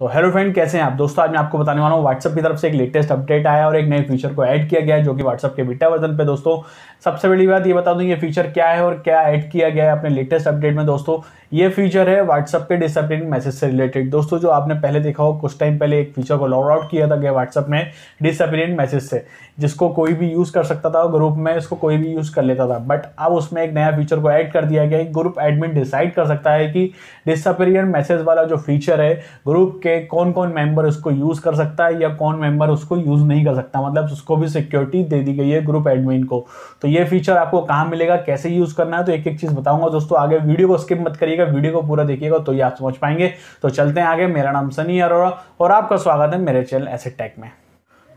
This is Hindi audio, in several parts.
तो हेलो फ्रेंड कैसे हैं आप दोस्तों आज मैं आपको बताने वाला हूँ व्हाट्सअप की तरफ से एक लेटेस्ट अपडेट आया और एक नए फीचर को ऐड किया गया है जो कि व्हाट्सअप के बीटा वर्जन पे दोस्तों सबसे बड़ी बात ये बता दूं ये फीचर क्या है और क्या ऐड किया गया है अपने लेटेस्ट अपडेट में दोस्तों ये फीचर है व्हाट्सअप के डिसअपडेटिंग मैसेज से रिलेटेड दोस्तों जो आपने पहले देखा हो कुछ टाइम पहले एक फीचर को लॉग आउट किया था गया व्हाट्सअप में डिसअपडेटिंग मैसेज से जिसको कोई भी यूज़ कर सकता था ग्रुप में इसको कोई भी यूज़ कर लेता था बट अब उसमें एक नया फीचर को ऐड कर दिया गया ग्रुप एडमिन डिसाइड कर सकता है कि डिसअपीरियर मैसेज वाला जो फीचर है ग्रुप के के कौन कौन मेंबर उसको यूज़ कर सकता है या कौन मेंबर उसको यूज़ नहीं कर सकता मतलब उसको भी सिक्योरिटी दे दी गई है ग्रुप एडमिन को तो ये फीचर आपको कहाँ मिलेगा कैसे यूज़ करना है तो एक एक चीज़ बताऊंगा दोस्तों आगे वीडियो को स्किप मत करिएगा वीडियो को पूरा देखिएगा तो ये आप समझ पाएंगे तो चलते हैं आगे मेरा नाम सनी अरोरा और आपका स्वागत है मेरे चैनल एसेट टेक में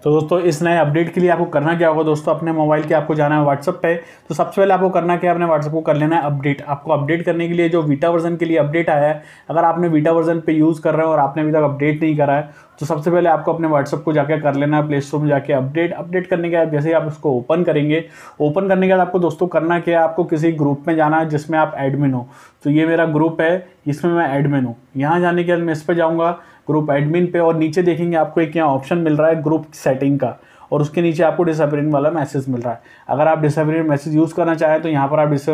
तो दोस्तों इस नए अपडेट के लिए आपको करना क्या होगा दोस्तों अपने मोबाइल के आपको जाना है व्हाट्सअप पे तो सबसे पहले आपको करना क्या है अपने व्हाट्सअप को कर लेना है अपडेट आपको अपडेट करने के लिए जो वीटा वर्जन के लिए अपडेट आया है अगर आपने वीटा वर्जन पे यूज़ कर रहे हो और आपने अभी तक अपडेट नहीं करा है तो सबसे पहले आपको अपने व्हाट्सअप को जाकर कर लेना है प्ले स्टोर में जाके अपडेट अपडेट करने के बाद जैसे ही आप उसको ओपन करेंगे ओपन करने के बाद आपको दोस्तों करना क्या है आपको किसी ग्रुप में जाना है जिसमें आप एडमिन हो तो ये मेरा ग्रुप है इसमें मैं एडमिन हूँ यहाँ जाने के बाद मैं इस पर जाऊँगा ग्रुप एडमिन पे और नीचे देखेंगे आपको एक यहाँ ऑप्शन मिल रहा है ग्रुप सेटिंग का और उसके नीचे आपको डिसअपीयरिंग वाला मैसेज मिल रहा है अगर आप डिसअपीयरिंग मैसेज यूज़ करना चाहें तो यहाँ पर आप डिस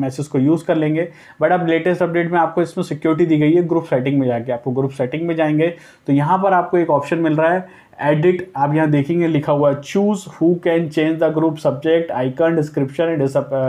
मैसेज को यूज़ कर लेंगे बट अब लेटेस्ट अपडेट में आपको इसमें सिक्योरिटी दी गई है ग्रुप सेटिंग में जाके आपको ग्रुप सेटिंग में जाएंगे तो यहाँ पर आपको एक ऑप्शन मिल रहा है एडिट आप यहाँ देखेंगे लिखा हुआ choose who can change the group subject icon description and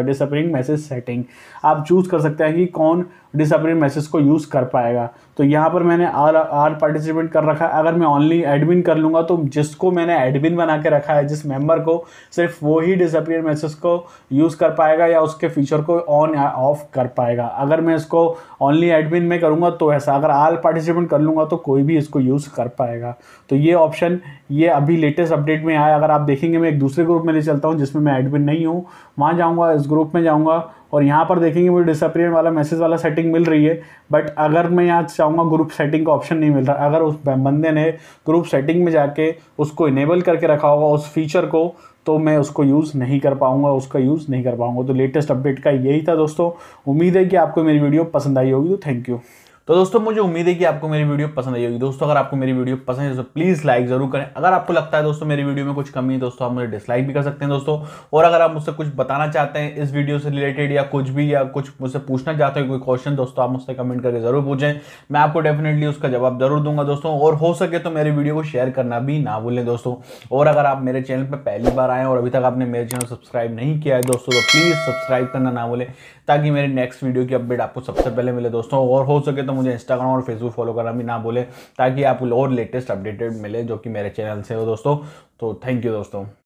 disappearing message setting आप चूज कर सकते हैं कि कौन डिसअपरिंग मैसेज को यूज़ कर पाएगा तो यहाँ पर मैंने आर आर पार्टिसिपेंट कर रखा है अगर मैं ऑनली एडमिन कर लूँगा तो जिसको मैंने एडमिन बना के रखा है जिस मेंबर को सिर्फ वो ही डिसअपरिंग मैसेज को यूज़ कर पाएगा या उसके फीचर को ऑन या ऑफ कर पाएगा अगर मैं इसको ऑनली एडमिन में करूँगा तो ऐसा अगर आर पार्टिसिपेंट कर लूँगा तो कोई भी इसको यूज़ कर पाएगा तो ये ऑप्शन ये अभी लेटेस्ट अपडेट में आया अगर आप देखेंगे मैं एक दूसरे ग्रुप में ले चलता हूँ जिसमें मैं एडमिन नहीं हूँ वहाँ जाऊँगा इस ग्रुप में जाऊँगा और यहाँ पर देखेंगे मुझे डिसअपियर वाला मैसेज वाला सेटिंग मिल रही है बट अगर मैं यहाँ चाहूँगा ग्रुप सेटिंग का ऑप्शन नहीं मिल रहा अगर उस बंदे ने ग्रुप सेटिंग में जाके उसको इनेबल करके रखा होगा उस फीचर को तो मैं उसको यूज़ नहीं कर पाऊँगा उसका यूज़ नहीं कर पाऊँगा तो लेटेस्ट अपडेट का यही था दोस्तों उम्मीद है कि आपको मेरी वीडियो पसंद आई होगी तो थैंक यू तो दोस्तों मुझे उम्मीद है कि आपको मेरी वीडियो पसंद आई होगी दोस्तों अगर आपको मेरी वीडियो पसंद है तो प्लीज़ लाइक जरूर करें अगर आपको लगता है दोस्तों मेरी वीडियो में कुछ कमी है दोस्तों आप मुझे डिसलाइक भी कर सकते हैं दोस्तों और अगर आप मुझसे कुछ बताना चाहते हैं इस वीडियो से रिलेटेड या कुछ भी या कुछ मुझसे पूछना चाहते हो कोई क्वेश्चन दोस्तों आप मुझसे कमेंट करके जरूर पूछें मैं आपको डेफिनेटली उसका जवाब जरूर दूंगा दोस्तों और हो सके तो मेरी वीडियो को शेयर करना भी ना भूलें दोस्तों और अगर आप मेरे चैनल पर पहली बार आए और अभी तक आपने मेरे चैनल सब्सक्राइब नहीं किया है दोस्तों तो प्लीज़ सब्सक्राइब करना ना भूलें ताकि मेरे नेक्स्ट वीडियो की अपडेट आपको सबसे पहले मिले दोस्तों और हो सके तो मुझे इंस्टाग्राम और फेसबुक फॉलो करना भी ना बोले ताकि आप और लेटेस्ट अपडेटेड मिले जो कि मेरे चैनल से हो दोस्तों तो थैंक यू दोस्तों